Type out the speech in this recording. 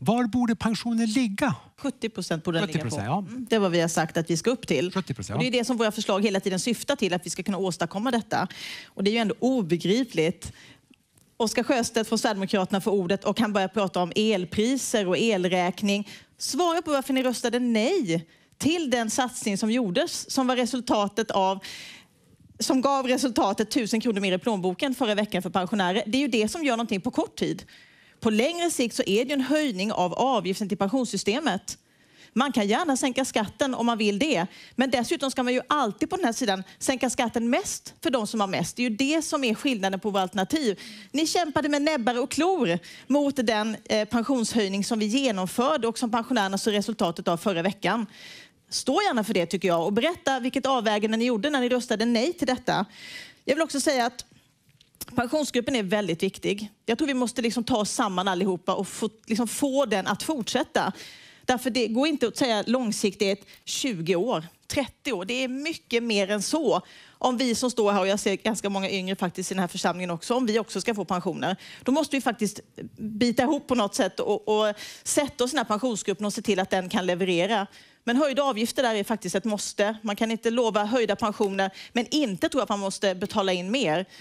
Var borde pensionen ligga? 70 procent borde den 70%, ligga på. Ja. Mm. Det vad vi har sagt att vi ska upp till. 70 ja. och det är det som våra förslag hela tiden syftar till, att vi ska kunna åstadkomma detta. Och det är ju ändå obegripligt Oskar Sjöstedt från Sverigedemokraterna får ordet och han börjar prata om elpriser och elräkning. Svara på varför ni röstade nej till den satsning som gjordes som var resultatet av som gav resultatet 1000 kronor mer i plånboken förra veckan för pensionärer. Det är ju det som gör någonting på kort tid. På längre sikt så är det en höjning av avgiften till pensionssystemet. Man kan gärna sänka skatten om man vill det. Men dessutom ska man ju alltid på den här sidan sänka skatten mest för de som har mest. Det är ju det som är skillnaden på våra alternativ. Ni kämpade med näbbar och klor mot den eh, pensionshöjning som vi genomförde och som pensionärerna såg resultatet av förra veckan. Stå gärna för det tycker jag och berätta vilket avvägande ni gjorde när ni röstade nej till detta. Jag vill också säga att Pensionsgruppen är väldigt viktig. Jag tror vi måste liksom ta oss samman allihopa och få, liksom få den att fortsätta. Därför det går inte att säga långsiktighet 20 år, 30 år. Det är mycket mer än så. Om vi som står här, och jag ser ganska många yngre faktiskt i den här församlingen också, om vi också ska få pensioner, då måste vi faktiskt bita ihop på något sätt och, och sätta oss i den här pensionsgruppen och se till att den kan leverera. Men höjda avgifter där är faktiskt ett måste. Man kan inte lova höjda pensioner, men inte tro att man måste betala in mer.